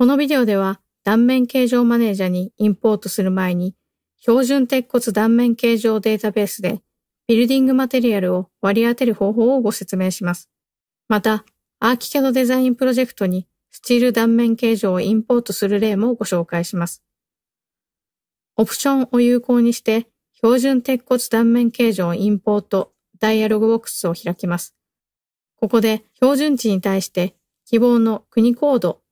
このビデオでは断面形状マネージャーにインポートする前に標準鉄骨断面形状データベースでビルディングマテリアルを割り当てる方法をご説明します。また、アーキキャドデザインプロジェクトにスチール断面形状をインポートする例もご紹介します。オプションを有効にして標準鉄骨断面形状インポートダイアログボックスを開きます。ここで標準値に対して希望の国コード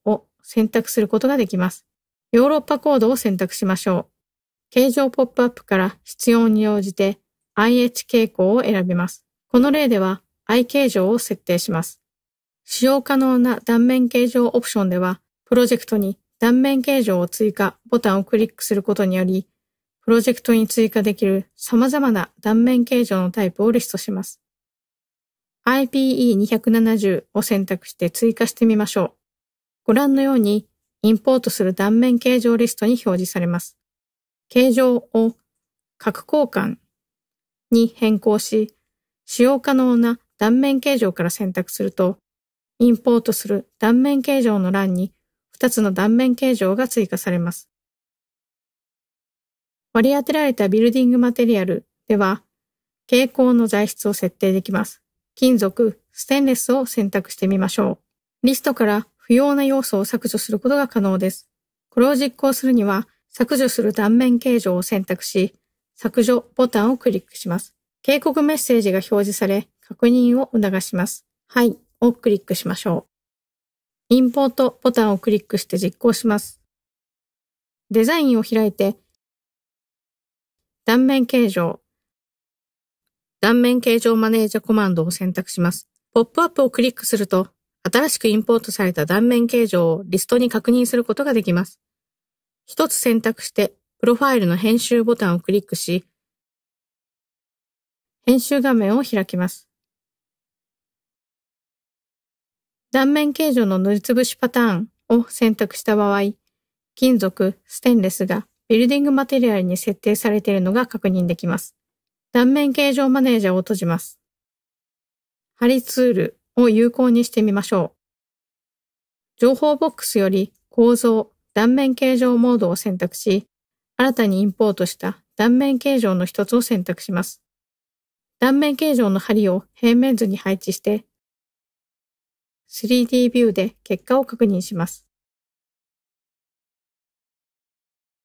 選択することができます。ヨーロッパコードを選択しましょう。形状ポップアップから必要に応じて IH 傾向を選びます。この例では I 形状を設定します。使用可能な断面形状オプションでは、プロジェクトに断面形状を追加ボタンをクリックすることにより、プロジェクトに追加できる様々な断面形状のタイプをリストします。IPE270 を選択して追加してみましょう。ご覧のように、インポートする断面形状リストに表示されます。形状を角交換に変更し、使用可能な断面形状から選択すると、インポートする断面形状の欄に2つの断面形状が追加されます。割り当てられたビルディングマテリアルでは、蛍光の材質を設定できます。金属、ステンレスを選択してみましょう。リストから不要な要素を削除することが可能です。これを実行するには、削除する断面形状を選択し、削除ボタンをクリックします。警告メッセージが表示され、確認を促します。はい、をクリックしましょう。インポートボタンをクリックして実行します。デザインを開いて、断面形状、断面形状マネージャーコマンドを選択します。ポップアップをクリックすると、新しくインポートされた断面形状をリストに確認することができます。一つ選択して、プロファイルの編集ボタンをクリックし、編集画面を開きます。断面形状の塗りつぶしパターンを選択した場合、金属、ステンレスがビルディングマテリアルに設定されているのが確認できます。断面形状マネージャーを閉じます。針ツールを有効にしてみましょう。情報ボックスより構造、断面形状モードを選択し、新たにインポートした断面形状の一つを選択します。断面形状の針を平面図に配置して、3D ビューで結果を確認します。